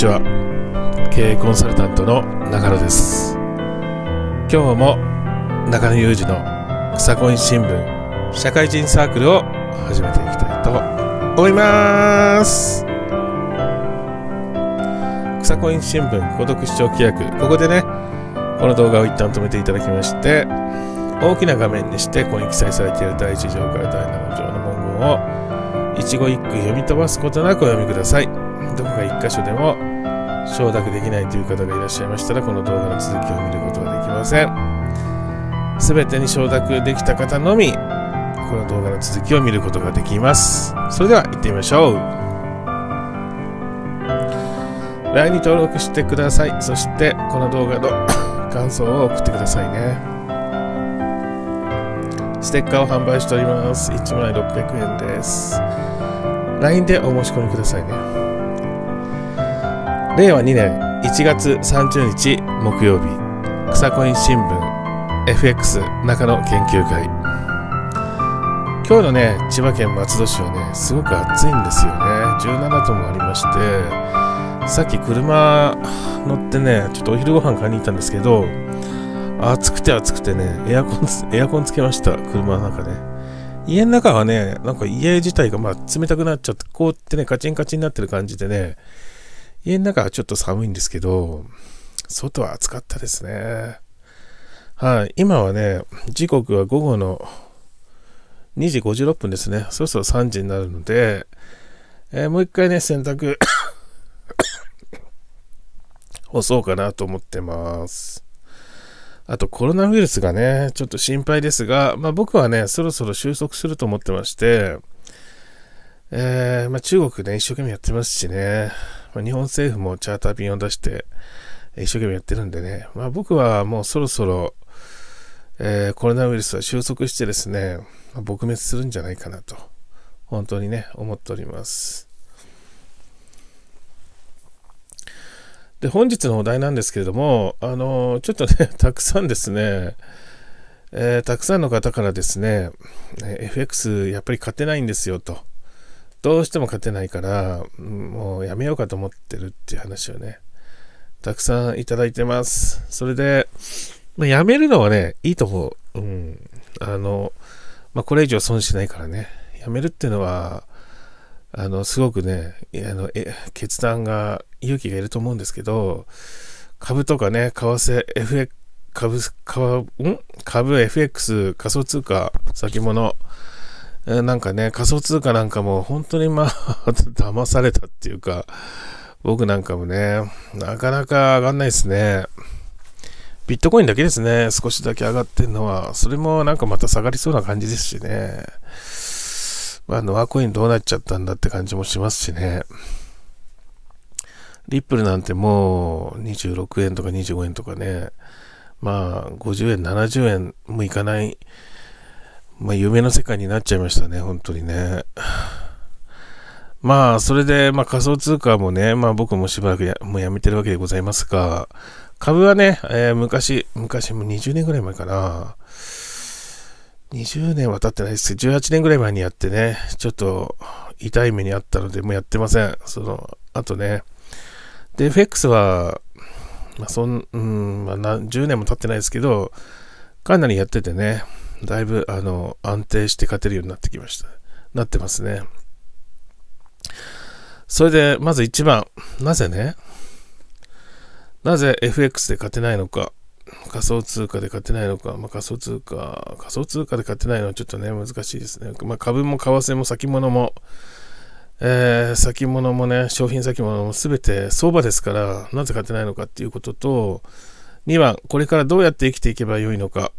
ちは経営コンサルタントの中野です今日も中野裕二の草コイン新聞社会人サークルを始めていきたいと思います草コイン新聞孤独視聴規約ここでねこの動画を一旦止めていただきまして大きな画面にしてここに記載されている第1条から第7条の文言を一語一句読み飛ばすことなくお読みください箇所でも承諾できないという方がいらっしゃいましたらこの動画の続きを見ることはできません全てに承諾できた方のみこの動画の続きを見ることができますそれでは行ってみましょう LINE に登録してくださいそしてこの動画の 感想を送ってくださいねステッカーを販売しております1枚600円です LINE でお申し込みくださいね令和2年1月30日木曜日草コイン新聞 FX 中野研究会今日のね千葉県松戸市はねすごく暑いんですよね17度もありましてさっき車乗ってねちょっとお昼ご飯買いに行ったんですけど暑くて暑くてねエアコンエアコンつけました車の中ね家の中はね、なんか家自体がまあ冷たくなっちゃって、こうってね、カチンカチンになってる感じでね、家の中はちょっと寒いんですけど、外は暑かったですね。はい、今はね、時刻は午後の2時56分ですね。そろそろ3時になるので、えー、もう一回ね、洗濯 干そうかなと思ってます。あとコロナウイルスがね、ちょっと心配ですが、まあ、僕はね、そろそろ収束すると思ってまして、えー、まあ、中国ね、一生懸命やってますしね、まあ、日本政府もチャーター便を出して、一生懸命やってるんでね、まあ、僕はもうそろそろ、えー、コロナウイルスは収束してですね、まあ、撲滅するんじゃないかなと、本当にね、思っております。で、本日のお題なんですけれども、あのー、ちょっとね、たくさんですね、えー、たくさんの方からですね、FX やっぱり勝てないんですよと、どうしても勝てないから、もうやめようかと思ってるっていう話をね、たくさんいただいてます。それで、まあ、やめるのはね、いいと思う。うん。あの、まあ、これ以上損しないからね、やめるっていうのは、あの、すごくね、あの、え、決断が、勇気がいると思うんですけど、株とかね、為替、FX、株、株、ん株、FX、仮想通貨、先物、なんかね、仮想通貨なんかも本当にまあ 騙されたっていうか、僕なんかもね、なかなか上がんないですね。ビットコインだけですね、少しだけ上がってんのは、それもなんかまた下がりそうな感じですしね。まあ、ノアコインどうなっちゃったんだって感じもしますしね。リップルなんてもう26円とか25円とかね、まあ50円、70円もいかないまあ、夢の世界になっちゃいましたね、本当にね。まあ、それで、まあ、仮想通貨もね、まあ、僕もしばらくやもうやめてるわけでございますが、株はね、えー、昔、昔、もう20年ぐらい前かな、20年は経ってないですけど、18年ぐらい前にやってね、ちょっと痛い目にあったので、もうやってません。その、あとね、で、FX は、まあ、そん、うん、まあ、10年も経ってないですけど、かなりやっててね、だいぶ、あの、安定して勝てるようになってきました。なってますね。それで、まず1番。なぜね、なぜ FX で勝てないのか、仮想通貨で勝てないのか、まあ、仮想通貨、仮想通貨で勝てないのはちょっとね、難しいですね。まあ、株も為替も先物も、えー、先物もね、商品先物も全て相場ですから、なぜ勝てないのかっていうことと、2番、これからどうやって生きていけばよいのか。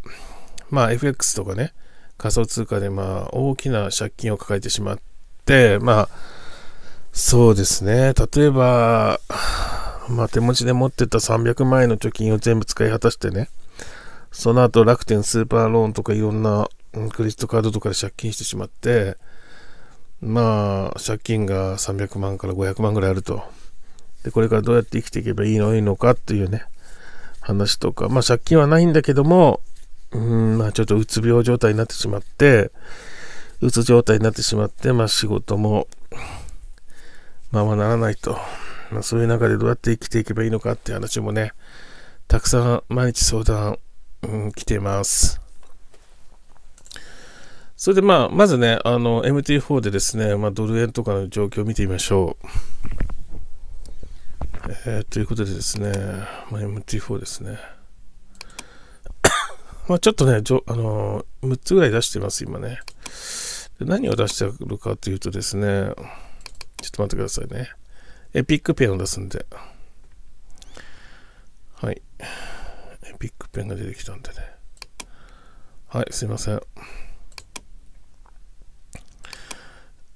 まあ、FX とかね、仮想通貨でまあ大きな借金を抱えてしまって、まあ、そうですね、例えば、まあ、手持ちで持ってた300万円の貯金を全部使い果たしてね、その後楽天スーパーローンとかいろんなクレジットカードとかで借金してしまって、まあ、借金が300万から500万ぐらいあると。で、これからどうやって生きていけばいいのいいのかっていうね、話とか、まあ借金はないんだけども、うん、まあちょっとうつ病状態になってしまって、うつ状態になってしまって、まあ仕事も、ままならないと。まあそういう中でどうやって生きていけばいいのかっていう話もね、たくさん毎日相談、うん、来ています。それでまあ、まずね、あの、MT4 でですね、まあ、ドル円とかの状況を見てみましょう。えー、ということでですね、まあ、MT4 ですね。まあ、ちょっとね、あのー、6つぐらい出してます、今ね。何を出してるかというとですね、ちょっと待ってくださいね。エピックペンを出すんで。はい。エピックペンが出てきたんでね。はい、すいません。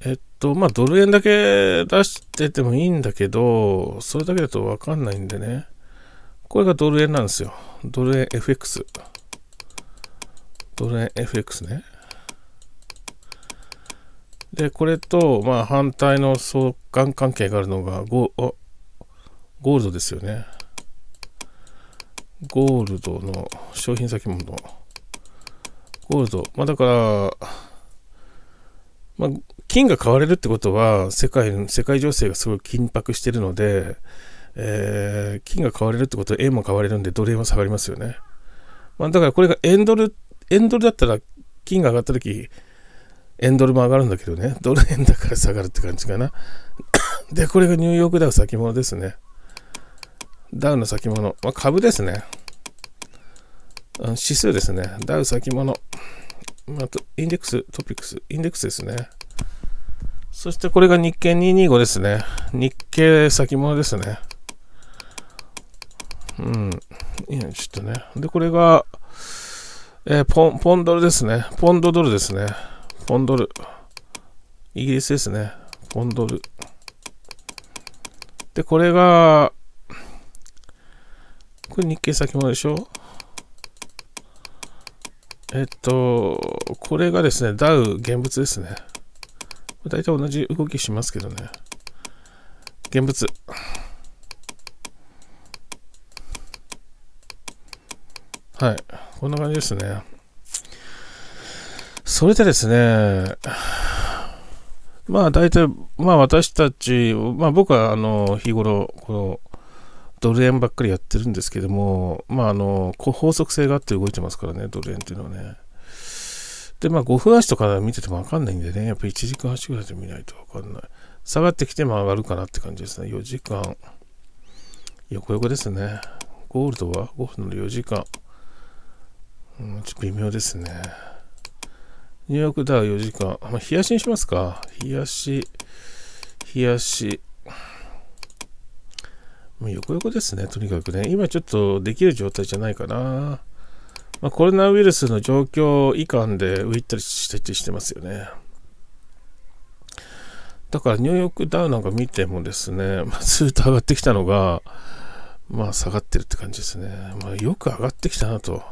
えっと、まあ、ドル円だけ出しててもいいんだけど、それだけだとわかんないんでね。これがドル円なんですよ。ドル円 FX。ドレン FX ね。で、これと、まあ、反対の相関関係があるのがゴ、ゴールドですよね。ゴールドの商品先物。ゴールド。まあ、だから、まあ、金が買われるってことは、世界、世界情勢がすごい緊迫してるので、えー、金が買われるってことは円も買われるんで、ドル円は下がりますよね。まあ、だからこれが円ドル円ドルだったら金が上がった時、円ドルも上がるんだけどね、ドル円だから下がるって感じかな。で、これがニューヨークダウ先物ですね。ダウの先物。まあ、株ですね。指数ですね。ダウ先物。まあ、インデックス、トピックス、インデックスですね。そしてこれが日経225ですね。日経先物ですね。うん。いや、ちょっとね。で、これが、えー、ポン、ポンドルですね。ポンドドルですね。ポンドル。イギリスですね。ポンドル。で、これが、これ日経先物でしょえっと、これがですね、ダウ現物ですね。大体同じ動きしますけどね。現物。はい。こんな感じですね。それでですね、まあ大体、まあ私たち、まあ僕はあの日頃、このドル円ばっかりやってるんですけども、まああの、法則性があって動いてますからね、ドル円っていうのはね。で、まあ5分足とか見ててもわかんないんでね、やっぱ1時間足ぐらいで見ないとわかんない。下がってきても上がるかなって感じですね。4時間、横横ですね。ゴールドは5分の4時間。ちょっと微妙ですね。ニューヨークダウ4時間。まあ、冷やしにしますか。冷やし、冷やし。もう横横ですね、とにかくね。今ちょっとできる状態じゃないかな。まあ、コロナウイルスの状況以下で浮いたりしてしてますよね。だからニューヨークダウなんか見てもですね、まあ、ずっと上がってきたのが、まあ下がってるって感じですね。まあよく上がってきたなと。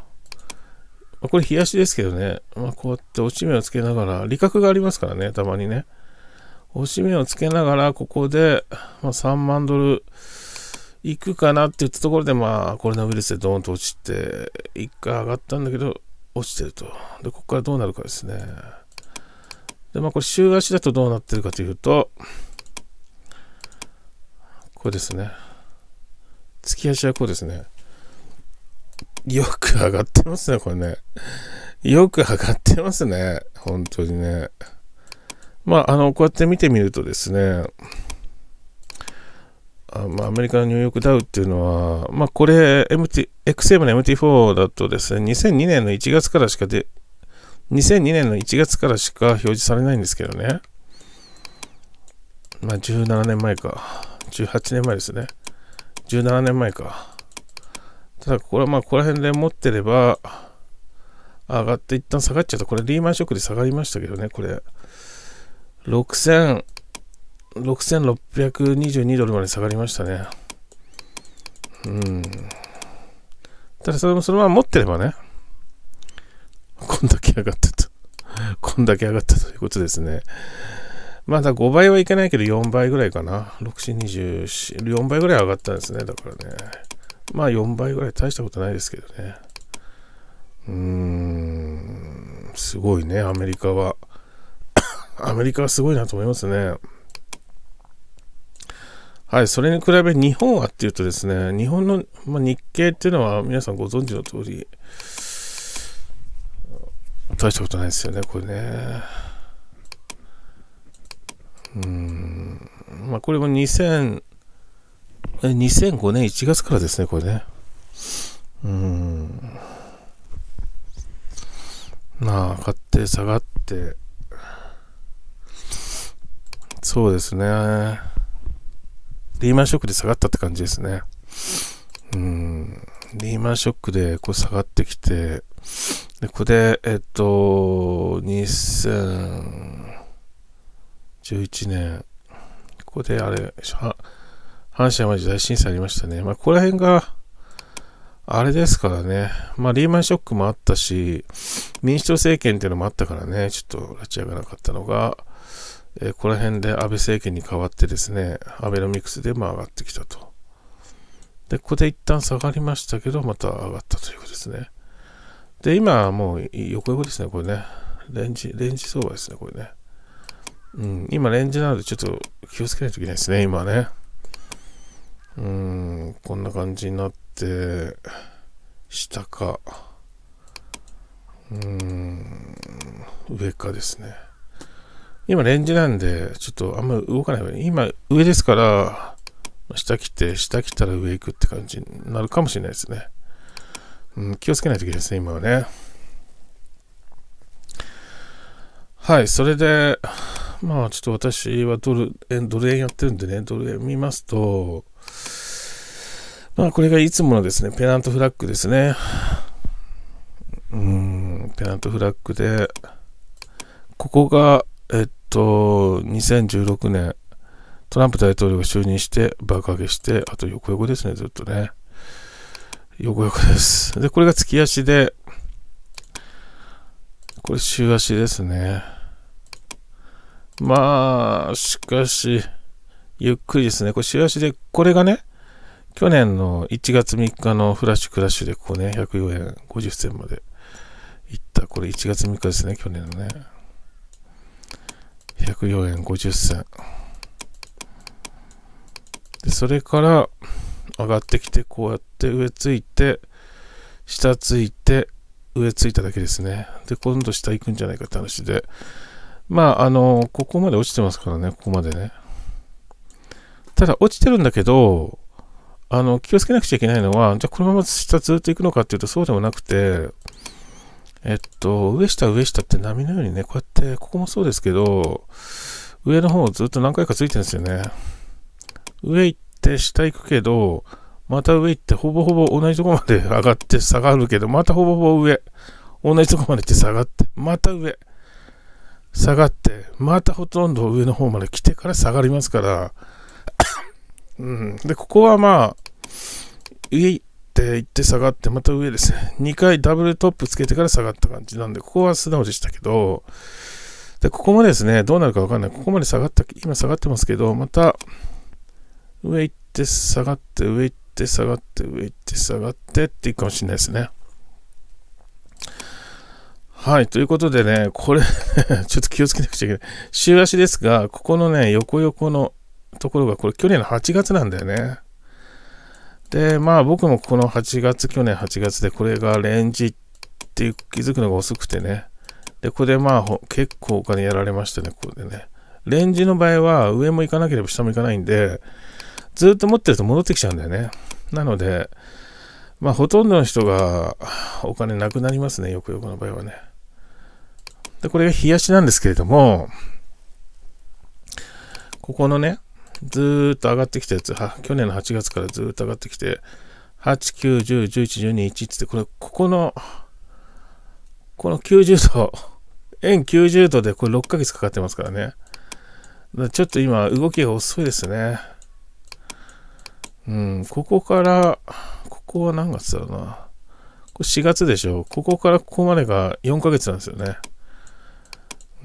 まあ、これ冷やしですけどね、まあ、こうやって落ち目をつけながら、利確がありますからね、たまにね。押し目をつけながら、ここで、まあ、3万ドルいくかなって言ったところで、まあ、コロナウイルスでドーンと落ちて、1回上がったんだけど、落ちてると。で、ここからどうなるかですね。で、まあ、これ、週足だとどうなってるかというと、これですね。月足はこうですね。よく上がってますね、これね。よく上がってますね。本当にね。まあ、あの、こうやって見てみるとですね、あまあ、アメリカのニューヨークダウっていうのは、まあ、これ、MT、XM の MT4 だとですね、2002年の1月からしかで、2002年の1月からしか表示されないんですけどね。まあ、17年前か。18年前ですね。17年前か。ただ、これはまあ、ここら辺で持ってれば、上がって一旦下がっちゃった。これリーマンショックで下がりましたけどね、これ。6000、6622ドルまで下がりましたね。うん。ただ、それもそのまま持ってればね、こんだけ上がってた。こんだけ上がったということですね。まだ5倍はいけないけど4倍ぐらいかな。6、4、24倍ぐらい上がったんですね。だからね。まあ4倍ぐらい大したことないですけどね。うーん、すごいね、アメリカは。アメリカはすごいなと思いますね。はい、それに比べ日本はっていうとですね、日本の、まあ、日経っていうのは皆さんご存知の通り、大したことないですよね、これね。うん、まあこれも2000、2005年1月からですね、これね。うん。まあ、買って下がって、そうですね。リーマンショックで下がったって感じですね。うん。リーマンショックでこう下がってきて、で、ここで、えっと、2011年、ここであれ、は阪神・淡路大震災ありましたね。まあ、ここら辺が、あれですからね。まあ、リーマンショックもあったし、民主党政権っていうのもあったからね、ちょっと立ち上がなかったのが、えー、ここら辺で安倍政権に代わってですね、アベノミクスでも上がってきたと。で、ここで一旦下がりましたけど、また上がったということですね。で、今はもう横横ですね、これね。レンジ、レンジ相場ですね、これね。うん、今レンジなのでちょっと気をつけないといけないですね、今はね。うん、こんな感じになって、下か、うん、上かですね。今レンジなんで、ちょっとあんまり動かない今上ですから、下来て、下来たら上行くって感じになるかもしれないですね。うん、気をつけないといけないですね、今はね。はい、それで、まあちょっと私はドル円、ドル円やってるんでね、ドル円見ますと、まあ、これがいつものですね、ペナントフラッグですね。うん、ペナントフラッグで、ここが、えっと、2016年、トランプ大統領が就任して、爆上げして、あと横横ですね、ずっとね。横横です。で、これが月足で、これ週足ですね。まあ、しかし、ゆっくりですね。これ週足で、これがね、去年の1月3日のフラッシュクラッシュでここね、104円50銭までいった。これ1月3日ですね、去年のね。104円50銭。で、それから上がってきて、こうやって上ついて、下ついて、上ついただけですね。で、今度下行くんじゃないかって話で。まあ、あの、ここまで落ちてますからね、ここまでね。ただ、落ちてるんだけど、あの、気をつけなくちゃいけないのは、じゃあこのまま下ずっと行くのかっていうとそうでもなくて、えっと、上下上下って波のようにね、こうやって、ここもそうですけど、上の方ずっと何回かついてるんですよね。上行って下行くけど、また上行ってほぼほぼ同じとこまで 上がって下がるけど、またほぼほぼ上。同じとこまで行って下がって、また上。下がって、またほとんど上の方まで来てから下がりますから、うん。で、ここはまあ、上行って行って下がって、また上ですね。2回ダブルトップつけてから下がった感じなんで、ここは素直でしたけど、で、ここもですね、どうなるかわかんない。ここまで下がった、今下がってますけど、また、上行って下がって、上行って下がって、上行って下がってっていくかもしれないですね。はい、ということでね、これ ちょっと気をつけなくちゃいけない。週足ですが、ここのね、横横のところがこれ去年の8月なんだよね。で、まあ僕もこの8月、去年8月でこれがレンジっていう気づくのが遅くてね。で、ここでまあ結構お金やられましたね、ここでね。レンジの場合は上も行かなければ下も行かないんで、ずっと持ってると戻ってきちゃうんだよね。なので、まあほとんどの人がお金なくなりますね、よくよくの場合はね。で、これが冷やしなんですけれども、ここのね、ずーっと上がってきたやつ、は、去年の8月からずーっと上がってきて、8、9、10、11、12、1ってこれ、ここの、この90度、円90度でこれ6ヶ月かかってますからね。らちょっと今、動きが遅いですね。うん、ここから、ここは何月だろうな。これ4月でしょ。ここからここまでが4ヶ月なんですよね。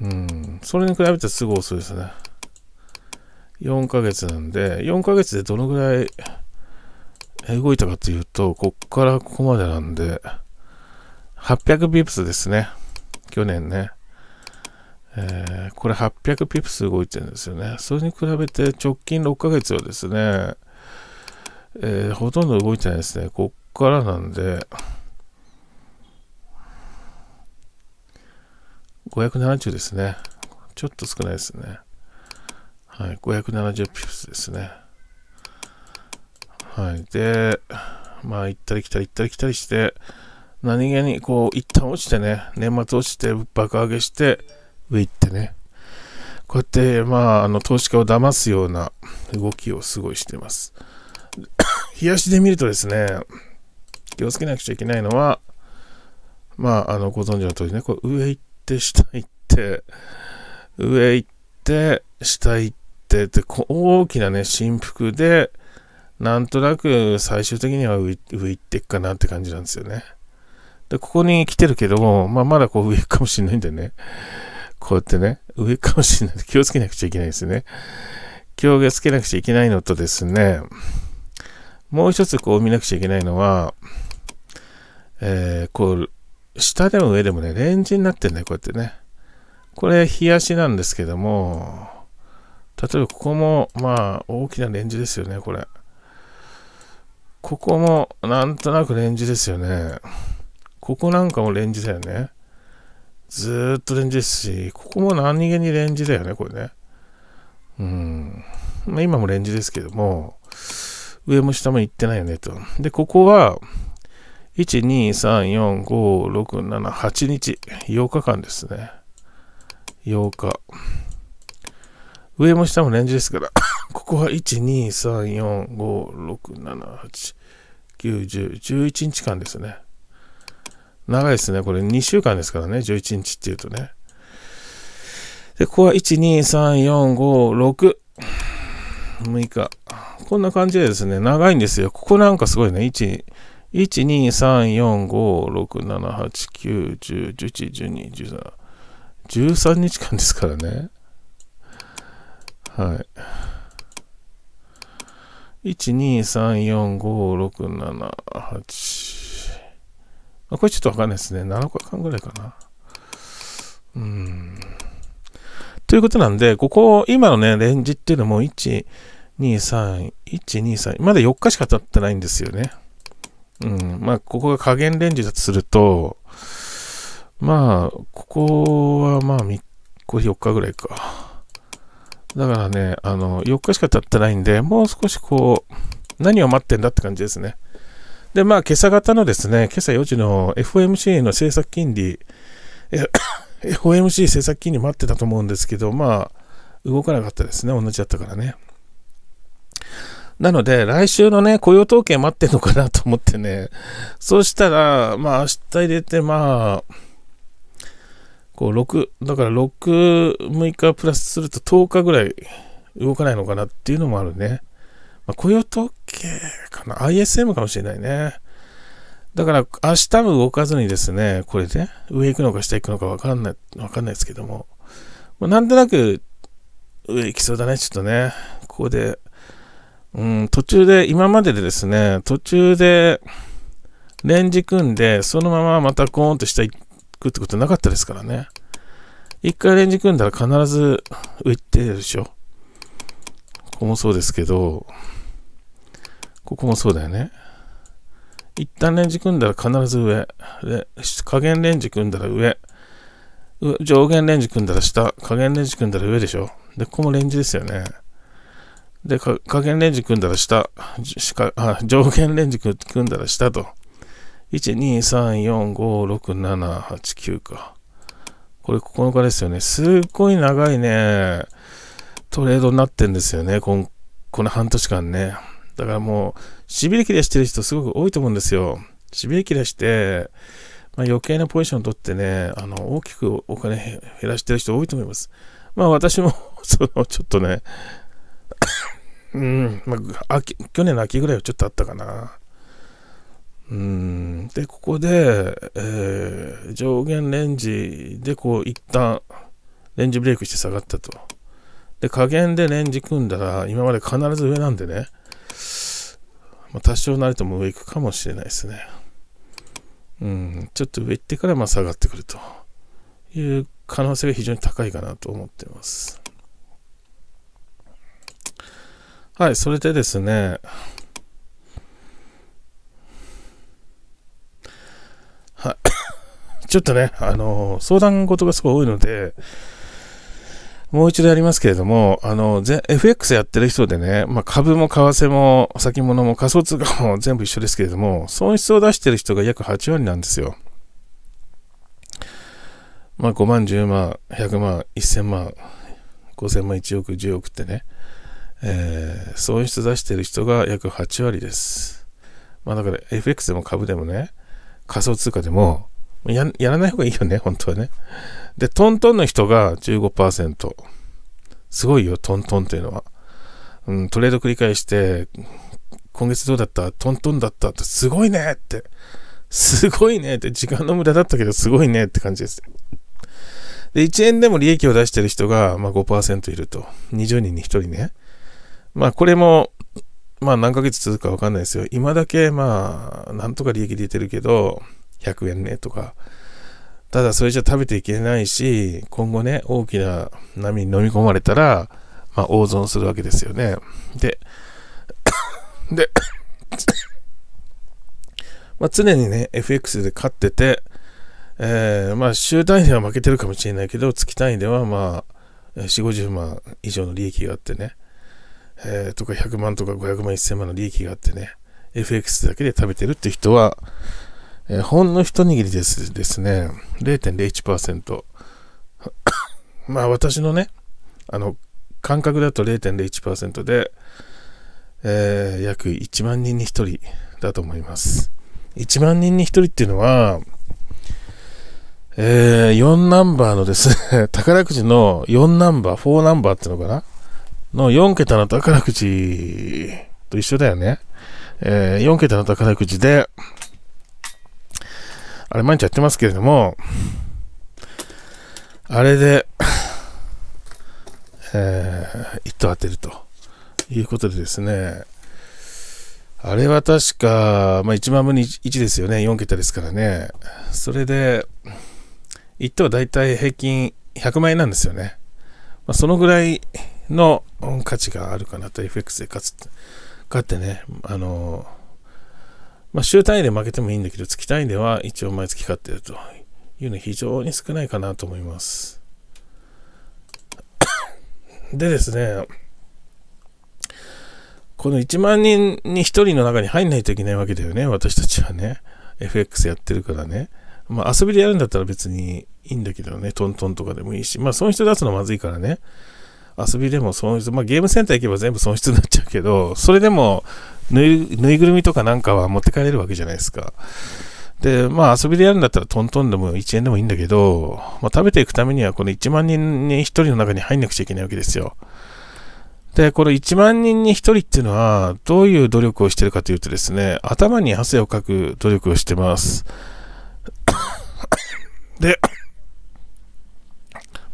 うん、それに比べてすぐ遅いですね。4ヶ月なんで、4ヶ月でどのぐらい動いたかというと、こっからここまでなんで、800ピプスですね。去年ね。えー、これ800ピプス動いてるんですよね。それに比べて直近6ヶ月はですね、えー、ほとんど動いてないですね。こっからなんで、570ですね。ちょっと少ないですね。はい、570ピプスですね。はい。で、まあ、行ったり来たり行ったり来たりして、何気に、こう、一旦落ちてね、年末落ちて、爆上げして、上行ってね。こうやって、まあ、あの、投資家を騙すような動きをすごいしてます。冷やしで見るとですね、気をつけなくちゃいけないのは、まあ、あの、ご存知の通りね、こう上行って、下行って、上行って、下行っ、で、大きなね、振幅で、なんとなく最終的には浮いていくかなって感じなんですよね。で、ここに来てるけども、まあ、まだこう上かもしれないんでね、こうやってね、上かもしれないんで気をつけなくちゃいけないですね。気をつけなくちゃいけないのとですね、もう一つこう見なくちゃいけないのは、えー、こう、下でも上でもね、レンジになってんだよ、こうやってね。これ、冷やしなんですけども、例えばここも、まあ、大きなレンジですよね、これ。ここも、なんとなくレンジですよね。ここなんかもレンジだよね。ずーっとレンジですし、ここも何気にレンジだよね、これね。うん。まあ、今もレンジですけども、上も下も行ってないよね、と。で、ここは、1,2,3,4,5,6,7,8日、8日間ですね。8日。上も下もレンジですから、ここは1、2、3、4、5、6、7、8、9、10、11日間ですね。長いですね。これ2週間ですからね。11日っていうとね。で、ここは1、2、3、4、5、6。6日。こんな感じでですね、長いんですよ。ここなんかすごいね。1、1、2、3、4、5、6、7、8、9、10、11、12、13。13日間ですからね。はい。1,2,3,4,5,6,7,8あ。これちょっとわかんないですね。7日間ぐらいかな。うん。ということなんで、ここ、今のね、レンジっていうのも、1、2、3、1、2、3、まだ4日しか経ってないんですよね。うん。まあ、ここが加減レンジだとすると、まあ、ここはまあ、これ4日ぐらいか。だからね、あの、4日しか経ってないんで、もう少しこう、何を待ってんだって感じですね。で、まあ、今朝方のですね、今朝4時の FOMC の政策金利、FOMC 政策金利待ってたと思うんですけど、まあ、動かなかったですね。同じだったからね。なので、来週のね、雇用統計待ってんのかなと思ってね、そうしたら、まあ、明日入れて、まあ、こう6、だから6、6日プラスすると10日ぐらい動かないのかなっていうのもあるね。まあ、雇用統計かな ?ISM かもしれないね。だから明日も動かずにですね、これで、ね、上行くのか下行くのかわかんない、わかんないですけども、まあ、なんとなく上行きそうだね、ちょっとね。ここで、うん、途中で、今まででですね、途中で、レンジ組んで、そのまままたコーンと下行って、食ってことなかったですからね。一回レンジ組んだら必ず浮いてるでしょ。ここもそうですけど、ここもそうだよね。一旦レンジ組んだら必ず上。加減レンジ組んだら上。上限レンジ組んだら下。加減レンジ組んだら上でしょ。で、ここもレンジですよね。で、加減レンジ組んだら下。上限レンジ組んだら下と。1,2,3,4,5,6,7,8,9か。これ9日ですよね。すっごい長いね、トレードになってんですよね。こんこの半年間ね。だからもう、痺れ切れしてる人すごく多いと思うんですよ。痺れ切れして、まあ、余計なポジション取ってね、あの、大きくお金減らしてる人多いと思います。まあ私も その、ちょっとねうん、まあ、秋去年の秋ぐらいはちょっとあったかな。うんでここで、えー、上限レンジでこう一旦レンジブレイクして下がったと。で、加減でレンジ組んだら、今まで必ず上なんでね、まあ、多少なりとも上行くかもしれないですね。うん、ちょっと上行ってからまあ下がってくるという可能性が非常に高いかなと思ってます。はい、それでですね、はい。ちょっとね、あの、相談事がすごい多いので、もう一度やりますけれども、あの、FX やってる人でね、まあ、株も為替も先物も仮想通貨も 全部一緒ですけれども、損失を出してる人が約8割なんですよ。まあ、5万、10万、100万、1000万、5000万、1億、10億ってね、えー、損失出してる人が約8割です。まあ、だから FX でも株でもね、仮想通貨でもやらない方がいいよね、本当はね。で、トントンの人が15%。すごいよ、トントンっていうのは。うん、トレード繰り返して、今月どうだったトントンだったってすごいねって。すごいねって。時間の無駄だったけどすごいねって感じです。で、1円でも利益を出してる人が、まあ、5%いると。20人に1人ね。まあこれもまあ何ヶ月続くかわかんないですよ。今だけまあ、なんとか利益出てるけど、100円ねとか。ただそれじゃ食べていけないし、今後ね、大きな波に飲み込まれたら、まあ、大損するわけですよね。で、で、まあ、常にね、FX で勝ってて、えー、まあ、週単位では負けてるかもしれないけど、月単位ではまあ、4、50万以上の利益があってね、えー、とか100万とか500万、1000万の利益があってね、FX だけで食べてるって人は、えー、ほんの一握りですですね、0.01%。まあ私のね、あの、感覚だと0.01%で、えー、約1万人に1人だと思います。1万人に1人っていうのは、えー、4ナンバーのですね、宝くじの4ナンバー、4ナンバーっていうのかなの4桁の宝くじと一緒だよね。えー、4桁の宝くじで、あれ毎日やってますけれども、あれで、えー、1等当てるということでですね、あれは確か、まあ、1万分に 1, 1ですよね。4桁ですからね。それで、1等は大体平均100万円なんですよね。まあ、そのぐらいの価値があるかなと、FX で勝つ、勝ってね、あの、まあ、週単位で負けてもいいんだけど、月単位では一応毎月勝ってるというのは非常に少ないかなと思います。でですね、この1万人に1人の中に入んないといけないわけだよね、私たちはね。FX やってるからね。まあ遊びでやるんだったら別にいいんだけどね、トントンとかでもいいし、まあその人出すのまずいからね。遊びでも損失、まあ、ゲームセンター行けば全部損失になっちゃうけど、それでもぬいぬいぐるみとかなんかは持って帰れるわけじゃないですか。で、まあ遊びでやるんだったらトントンでも1円でもいいんだけど、まあ、食べていくためにはこの1万人に1人の中に入んなくちゃいけないわけですよ。で、この1万人に1人っていうのは、どういう努力をしてるかというとですね、頭に汗をかく努力をしてます。で、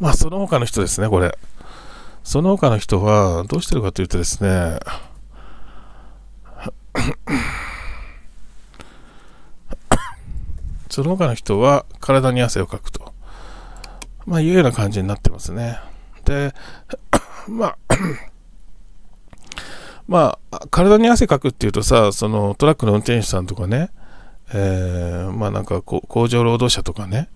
まあその他の人ですね、これ。その他の人はどうしてるかというとですね その他の人は体に汗をかくと、まあ、いうような感じになってますね。で、まあ まあ、体に汗かくっていうとさ、そのトラックの運転手さんとかね、えー、まあなんか工場労働者とかね、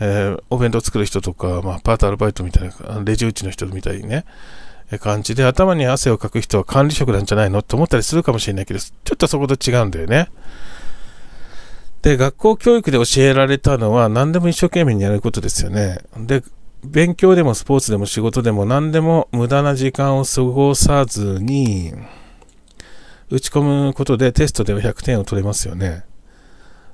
えー、お弁当作る人とか、まあ、パートアルバイトみたいな、レジ打ちの人みたいにね、え感じで、頭に汗をかく人は管理職なんじゃないのと思ったりするかもしれないけど、ちょっとそこと違うんだよね。で、学校教育で教えられたのは、何でも一生懸命にやることですよね。で、勉強でもスポーツでも仕事でも何でも無駄な時間を過ごさずに、打ち込むことでテストでは100点を取れますよね。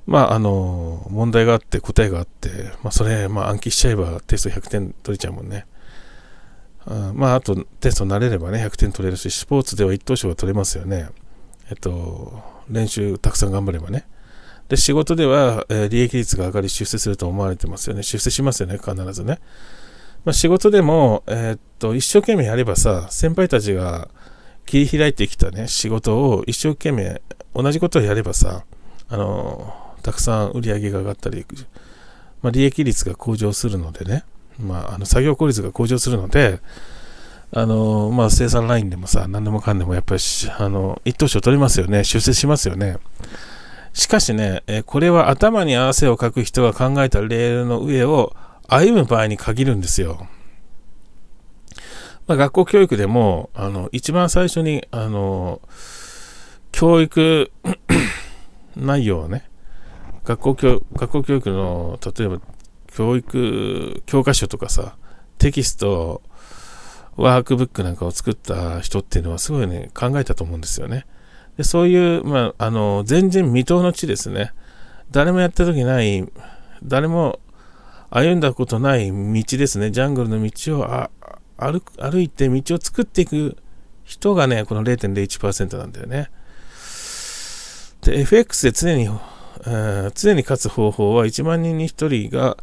まあ、あの、問題があって答えがあって、まあ、それ、まあ、暗記しちゃえばテスト100点取れちゃうもんね。あまあ、あと、テスト慣れればね、100点取れるし、スポーツでは一等賞は取れますよね。えっと、練習たくさん頑張ればね。で、仕事では、えー、利益率が上がり出世すると思われてますよね。出世しますよね、必ずね。まあ、仕事でも、えー、っと、一生懸命やればさ、先輩たちが切り開いてきたね、仕事を一生懸命同じことをやればさ、あのたくさん売り上げが上がったり、まあ、利益率が向上するのでね、まあ、あの作業効率が向上するので、あのまあ、生産ラインでもさ、何でもかんでもやっぱりあの一等賞取りますよね、出世しますよね。しかしね、えこれは頭に汗をかく人が考えたレールの上を歩む場合に限るんですよ。まあ、学校教育でも、あの一番最初にあの教育 内容をね、学校教学校教育の例えば教育教科書とかさテキストワークブックなんかを作った人っていうのはすごいね考えたと思うんですよねでそういう、まあ、あの全然未踏の地ですね誰もやった時ない誰も歩んだことない道ですねジャングルの道を歩歩いて道を作っていく人がねこの0.01%なんだよねで FX で常にえー、常に勝つ方法は1万人に1人が、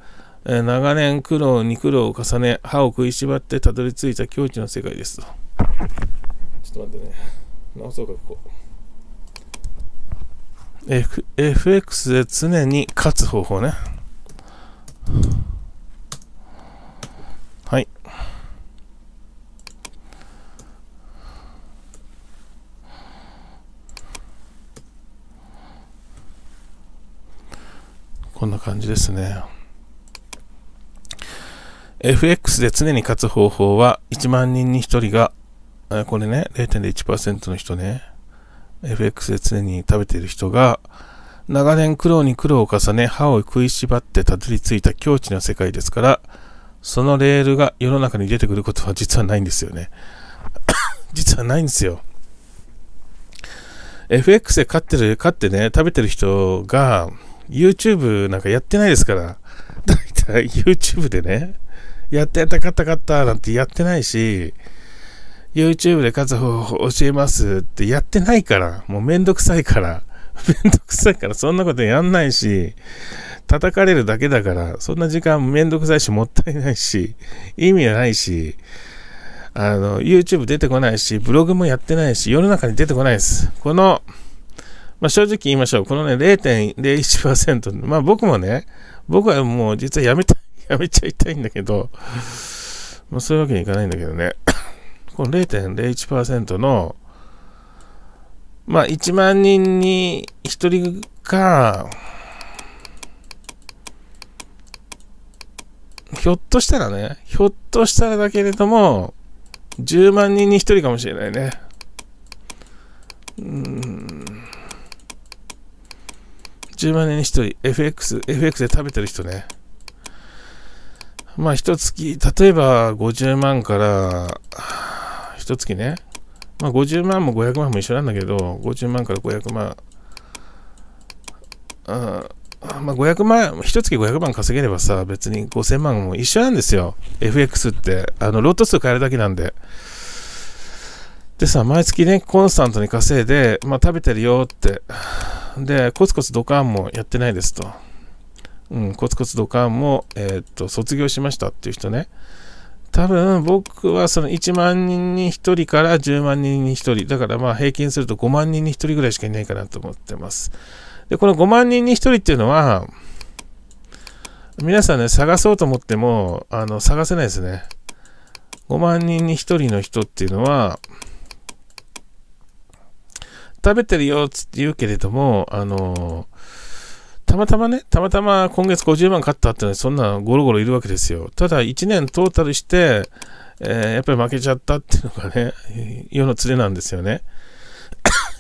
えー、長年苦労に苦労を重ね歯を食いしばってたどり着いた境地の世界ですとちょっと待ってね直そうかここ F FX で常に勝つ方法ねこんな感じですね。FX で常に勝つ方法は、1万人に1人が、これね、0 1の人ね、FX で常に食べている人が、長年苦労に苦労を重ね、歯を食いしばってたどり着いた境地の世界ですから、そのレールが世の中に出てくることは実はないんですよね。実はないんですよ。FX で勝ってる、勝ってね、食べてる人が、YouTube なんかやってないですから、だいたい YouTube でね、やってやったかったかったなんてやってないし、YouTube で活動を教えますってやってないから、もうめんどくさいから、めんどくさいからそんなことやんないし、叩かれるだけだから、そんな時間めんどくさいし、もったいないし、意味はないし、あの、YouTube 出てこないし、ブログもやってないし、世の中に出てこないです。この、まあ、正直言いましょう。このね、0.01%。まあ僕もね、僕はもう実はやめたい、やめちゃいたいんだけど、まあそういうわけにいかないんだけどね。この0.01%の、まあ1万人に1人か、ひょっとしたらね、ひょっとしたらだけれども、10万人に1人かもしれないね。うん。10万円に1人、FX、FX で食べてる人ね。まあ、一月、例えば50万から、一月ね、まあ、50万も500万も一緒なんだけど、50万から500万、あまあ、500万、一月500万稼げればさ、別に5000万も一緒なんですよ。FX って。あの、ロット数変えるだけなんで。でさ、毎月ね、コンスタントに稼いで、まあ食べてるよって。で、コツコツドカンもやってないですと。うん、コツコツドカンも、えー、っと、卒業しましたっていう人ね。多分僕はその1万人に1人から10万人に1人。だからまあ平均すると5万人に1人ぐらいしかいないかなと思ってます。で、この5万人に1人っていうのは、皆さんね、探そうと思っても、あの、探せないですね。5万人に1人の人っていうのは、食べてるよって言うけれども、あのたまたまね、たまたま今月50万買ったってのはそんなゴロゴロいるわけですよ。ただ1年トータルして、えー、やっぱり負けちゃったっていうのがね、世の連れなんですよね。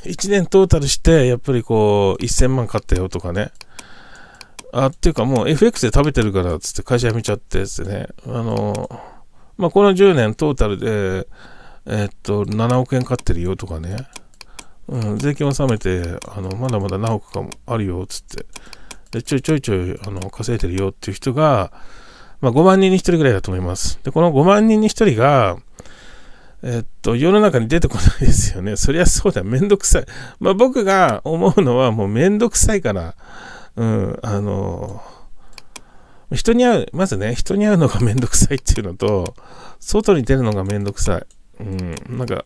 1 年トータルして、やっぱりこう、1000万買ったよとかね。あ、っていうかもう FX で食べてるからっつって会社辞めちゃってですね。あの、まあ、この10年トータルで、えー、っと、7億円買ってるよとかね。うん、税金を納めて、あの、まだまだ何億かもあるよ、つって。で、ちょいちょいちょい、あの、稼いでるよっていう人が、まあ、5万人に1人ぐらいだと思います。で、この5万人に1人が、えっと、世の中に出てこないですよね。そりゃそうだ、めんどくさい。まあ、僕が思うのは、もうめんどくさいから、うん、あの、人に会う、まずね、人に会うのがめんどくさいっていうのと、外に出るのがめんどくさい。うん、なんか、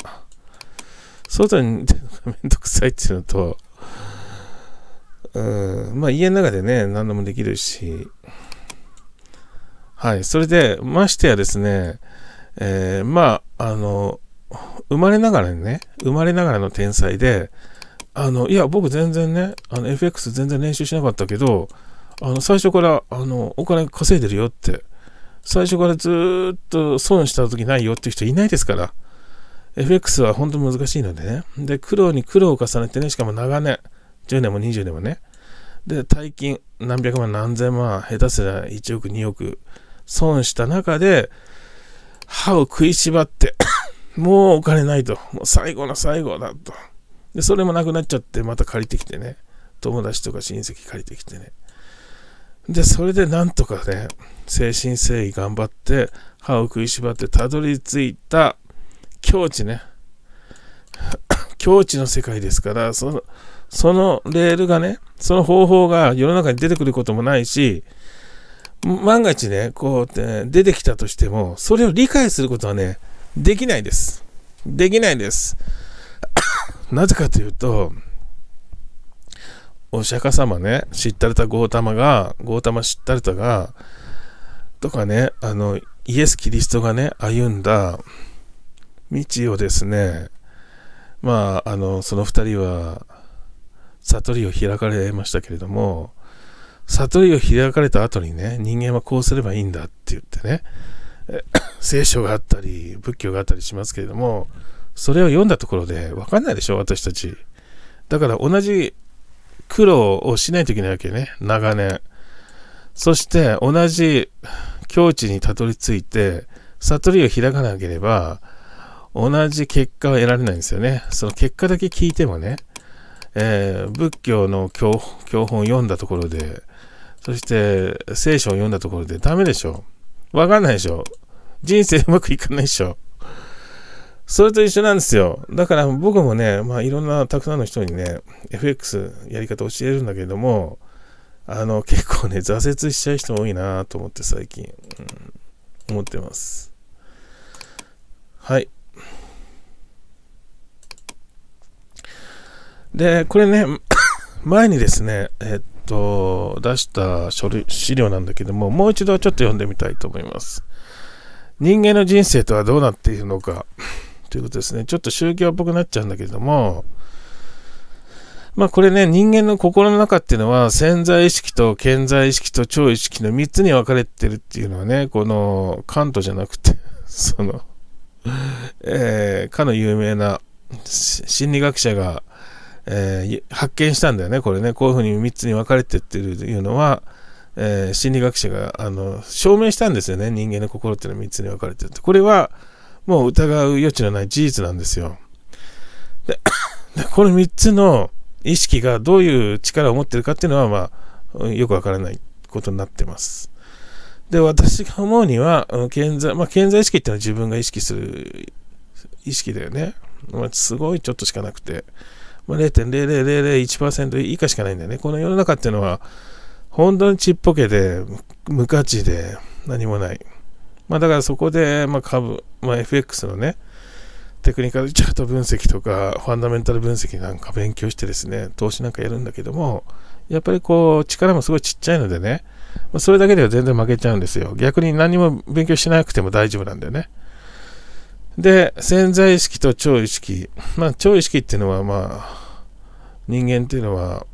外に出るのがめんどくさいっていうのと、うん、まあ家の中でね、何でもできるし、はい、それで、ましてやですね、えー、まあ、あの、生まれながらにね、生まれながらの天才で、あの、いや、僕全然ね、あの、FX 全然練習しなかったけど、あの、最初から、あの、お金稼いでるよって、最初からずっと損した時ないよっていう人いないですから、FX は本当難しいのでね。で、苦労に苦労を重ねてね、しかも長年、10年も20年もね。で、大金、何百万、何千万、下手すら1億、2億、損した中で、歯を食いしばって もうお金ないと。もう最後の最後だと。で、それもなくなっちゃって、また借りてきてね。友達とか親戚借りてきてね。で、それでなんとかね、誠心誠意頑張って、歯を食いしばってたどり着いた境地ね。境地の世界ですから、その、そのレールがね、その方法が世の中に出てくることもないし、万が一ね、こうって、ね、出てきたとしても、それを理解することはね、できないです。できないです。なぜかというと、お釈迦様ね、知ったれたゴータマが、ゴータマ知ったれたが、とかね、あの、イエス・キリストがね、歩んだ、道をですね、まあ、あの、その2人は、悟りを開かれましたけれども、悟りを開かれた後にね、人間はこうすればいいんだって言ってね、聖書があったり、仏教があったりしますけれども、それを読んだところで分かんないでしょ、私たち。だから同じ苦労をしないといけないわけね、長年。そして同じ境地にたどり着いて、悟りを開かなければ、同じ結果は得られないんですよね。その結果だけ聞いてもね、えー、仏教の教教本を読んだところで、そして聖書を読んだところでダメでしょ。わかんないでしょ。人生うまくいかないでしょ。それと一緒なんですよ。だから僕もね、まあいろんなたくさんの人にね、FX やり方教えるんだけれども、あの結構ね、挫折しちゃう人多いなと思って最近、うん、思ってます。はい。で、これね、前にですね、えっと、出した書類資料なんだけども、もう一度ちょっと読んでみたいと思います。人間の人生とはどうなっているのか ということですね。ちょっと宗教っぽくなっちゃうんだけども、まあこれね、人間の心の中っていうのは潜在意識と潜在意識と超意識の3つに分かれてるっていうのはね、このカントじゃなくて そのえー、かの有名な心理学者がえー、発見したんだよね、これね。こういうふうに3つに分かれてってるというのは、えー、心理学者があの証明したんですよね。人間の心っていうのは3つに分かれてるって。これはもう疑う余地のない事実なんですよ。で、でこの3つの意識がどういう力を持ってるかっていうのは、まあ、よくわからないことになってます。で、私が思うには、健在、まあ、健在意識っていうのは自分が意識する意識だよね。まあ、すごいちょっとしかなくて。まあ、0.00001%以下しかないんだよね。この世の中っていうのは、本当にちっぽけで、無価値で、何もない。まあ、だからそこで、まあ、株、まあ、FX のね、テクニカルチャート分析とか、ファンダメンタル分析なんか勉強してですね、投資なんかやるんだけども、やっぱりこう、力もすごいちっちゃいのでね、まあ、それだけでは全然負けちゃうんですよ。逆に何も勉強しなくても大丈夫なんだよね。で、潜在意識と超意識。まあ、超意識っていうのは、まあ、人間っていうのは、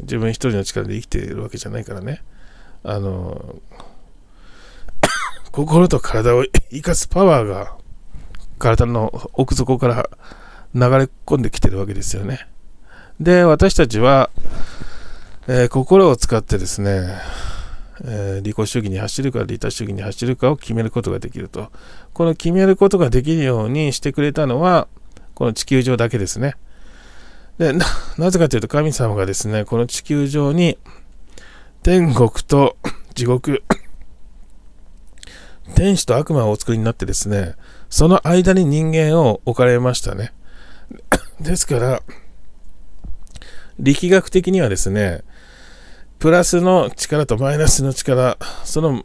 自分一人の力で生きているわけじゃないからね。あの、心と体を生かすパワーが、体の奥底から流れ込んできてるわけですよね。で、私たちは、えー、心を使ってですね、え利己主義に走るか利他主義に走るかを決めることができると。この決めることができるようにしてくれたのは、この地球上だけですね。で、な、なぜかというと神様がですね、この地球上に天国と地獄、天使と悪魔をお作りになってですね、その間に人間を置かれましたね。ですから、力学的にはですね、プラスの力とマイナスの力、その、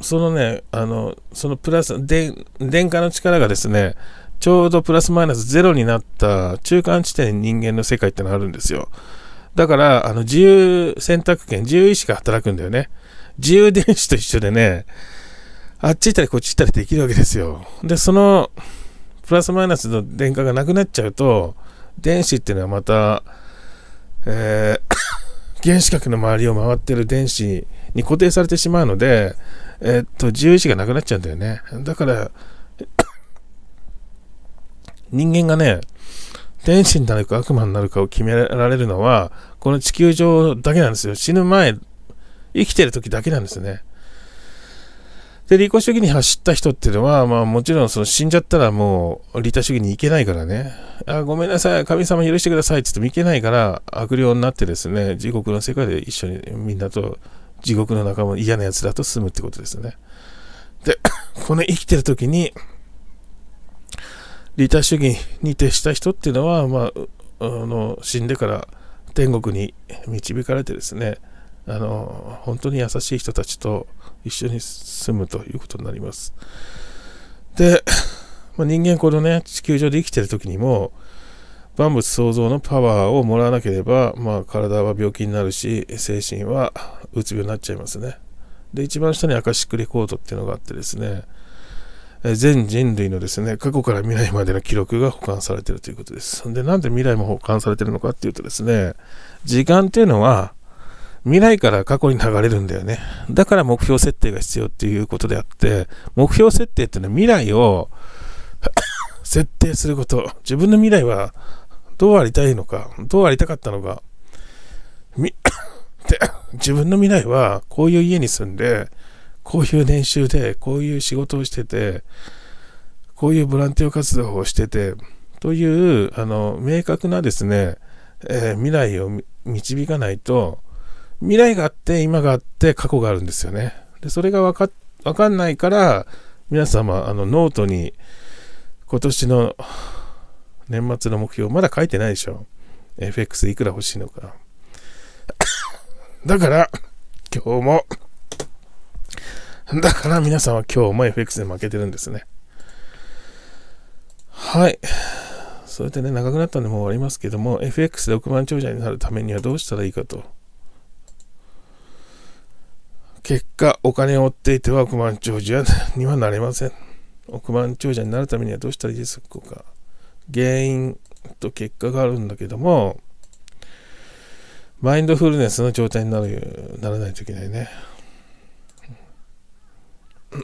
そのね、あの、そのプラス、電、電荷の力がですね、ちょうどプラスマイナスゼロになった中間地点に人間の世界ってのがあるんですよ。だから、あの、自由選択権、自由意志が働くんだよね。自由電子と一緒でね、あっち行ったりこっち行ったりできるわけですよ。で、その、プラスマイナスの電荷がなくなっちゃうと、電子っていうのはまた、えー原子核の周りを回ってる電子に固定されてしまうので、えー、っと、自由意志がなくなっちゃうんだよね。だから、人間がね、天使になるか悪魔になるかを決められるのは、この地球上だけなんですよ。死ぬ前、生きてる時だけなんですね。で、利己主義に走った人っていうのは、まあもちろんその死んじゃったらもう利他主義に行けないからね、あごめんなさい、神様許してくださいって言っても行けないから悪霊になってですね、地獄の世界で一緒にみんなと地獄の仲間、嫌な奴らと住むってことですね。で、この生きてる時に、利他主義に徹した人っていうのは、まあ、あの死んでから天国に導かれてですね、あの本当に優しい人たちと一緒に住むということになります。で、まあ、人間このね地球上で生きてる時にも万物創造のパワーをもらわなければ、まあ、体は病気になるし精神はうつ病になっちゃいますね。で一番下にアカシックレコードっていうのがあってですね全人類のですね、過去から未来までの記録が保管されているということです。で、なんで未来も保管されているのかっていうとですね、時間っていうのは未来から過去に流れるんだよね。だから目標設定が必要っていうことであって、目標設定っていうのは未来を 設定すること。自分の未来はどうありたいのか、どうありたかったのか。み 自分の未来はこういう家に住んで、こういう年収で、こういう仕事をしてて、こういうボランティア活動をしてて、という、あの、明確なですね、えー、未来を導かないと、未来があって今があって過去があるんですよねでそれがわかわかんないから皆様あのノートに今年の年末の目標まだ書いてないでしょ FX いくら欲しいのかだから今日もだから皆さんは今日も FX で負けてるんですねはいそれでね長くなったんでもう終わりますけども FX で億万長者になるためにはどうしたらいいかと結果、お金を追っていては億万長者 にはなれません。億万長者になるためにはどうしたらいいですか原因と結果があるんだけども、マインドフルネスの状態になるならないといけないね。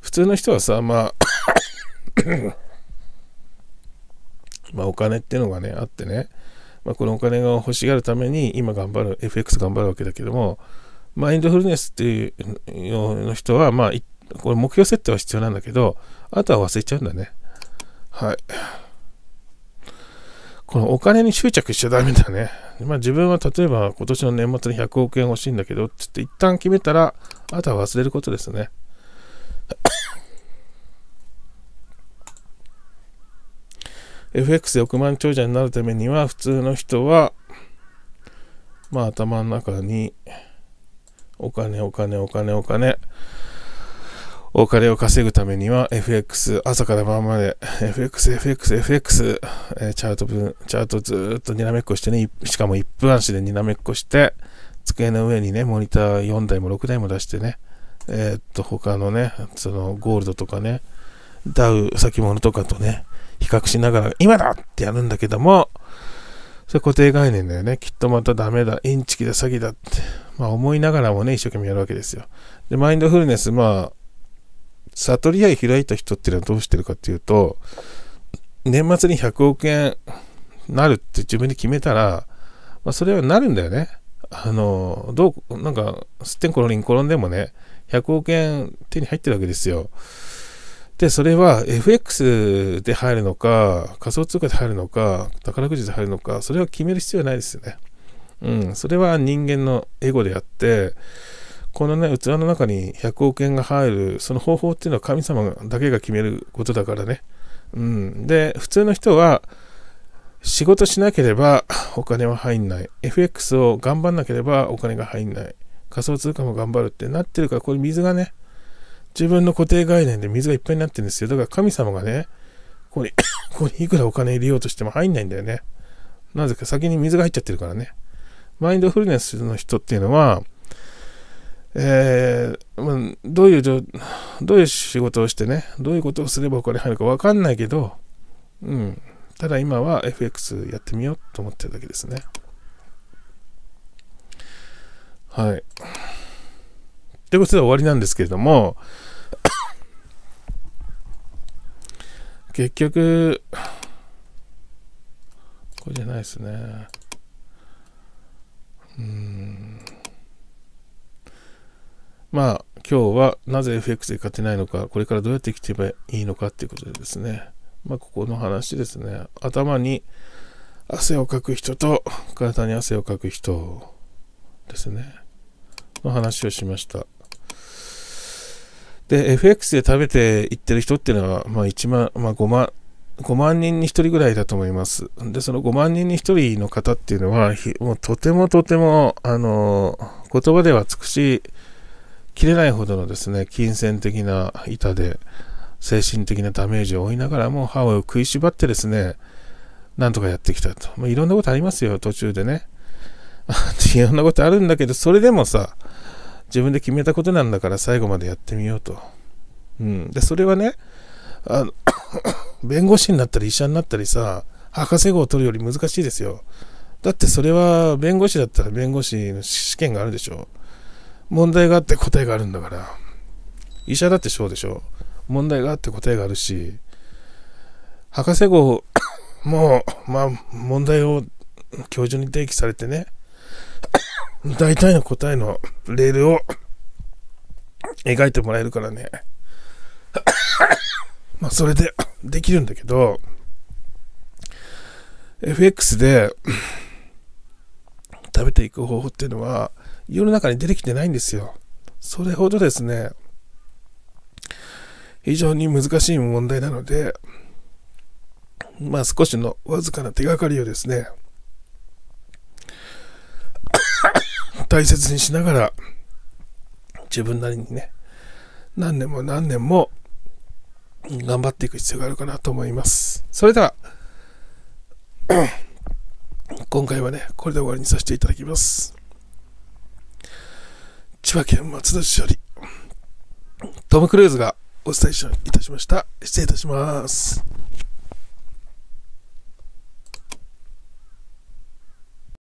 普通の人はさ、まあ まあお金ってのがね、あってね、まあ、このお金が欲しがるために今頑張る、FX 頑張るわけだけども、マインドフルネスっていうの人は、まあ、これ目標設定は必要なんだけど、あとは忘れちゃうんだね。はい。このお金に執着しちゃダメだね。まあ自分は例えば今年の年末に100億円欲しいんだけどってって一旦決めたら、あとは忘れることですね。FX で億万長者になるためには普通の人はまあ頭の中にお金お金お金お金お金を稼ぐためには FX 朝から晩まで FXFXFX えチャート分チャートずっとにらめっこしてねしかも1分足でにらめっこして机の上にねモニター4台も6台も出してねえー、っと他のねそのゴールドとかねダウ先物とかとね比較しながら、今だってやるんだけども、それ固定概念だよね。きっとまたダメだ。インチキだ、詐欺だって。まあ思いながらもね、一生懸命やるわけですよ。で、マインドフルネス、まあ、悟り合い開いた人っていうのはどうしてるかっていうと、年末に100億円なるって自分で決めたら、まあ、それはなるんだよね。あの、どう、なんか、すってんころりん転んでもね、100億円手に入ってるわけですよ。で、それは FX で入るのか、仮想通貨で入るのか、宝くじで入るのか、それは決める必要はないですよね。うん、それは人間のエゴであって、このね、器の中に100億円が入る、その方法っていうのは神様だけが決めることだからね。うん、で、普通の人は、仕事しなければお金は入んない。FX を頑張んなければお金が入んない。仮想通貨も頑張るってなってるから、これ水がね、自分の固定概念で水がいっぱいになってるんですよ。だから神様がね、ここに ここにいくらお金入れようとしても入んないんだよね。なぜか先に水が入っちゃってるからね。マインドフルネスの人っていうのは、えー、どういう、どういう仕事をしてね、どういうことをすればお金入るかわかんないけど、うん。ただ今は FX やってみようと思ってるだけですね。はい。ということで終わりなんですけれども、結局、これじゃないですね。うん。まあ、今日はなぜ FX で勝てないのか、これからどうやって生きていけばいいのかっていうことでですね、まあ、ここの話ですね。頭に汗をかく人と、体に汗をかく人ですね。の話をしました。で、FX で食べていってる人っていうのは、まあ1万、まあ5万、5万人に1人ぐらいだと思います。で、その5万人に1人の方っていうのは、もうとてもとても、あの、言葉では尽くしきれないほどのですね、金銭的な板で、精神的なダメージを負いながらも、歯を食いしばってですね、なんとかやってきたと。まあ、いろんなことありますよ、途中でね。いろんなことあるんだけど、それでもさ、自分で決めたことなんだから最後までやってみようと。うん、でそれはねあの 弁護士になったり医者になったりさ博士号を取るより難しいですよだってそれは弁護士だったら弁護士の試験があるでしょ問題があって答えがあるんだから医者だってそうでしょ問題があって答えがあるし博士号 もうまあ問題を教授に提起されてね大体の答えのレールを描いてもらえるからね まあそれでできるんだけど FX で食べていく方法っていうのは世の中に出てきてないんですよそれほどですね非常に難しい問題なのでまあ少しのわずかな手がかりをですね大切にしながら、自分なりにね、何年も何年も頑張っていく必要があるかなと思います。それでは、今回はね、これで終わりにさせていただきます。千葉県松戸市より、トム・クルーズがお伝えいたしました。失礼いたします。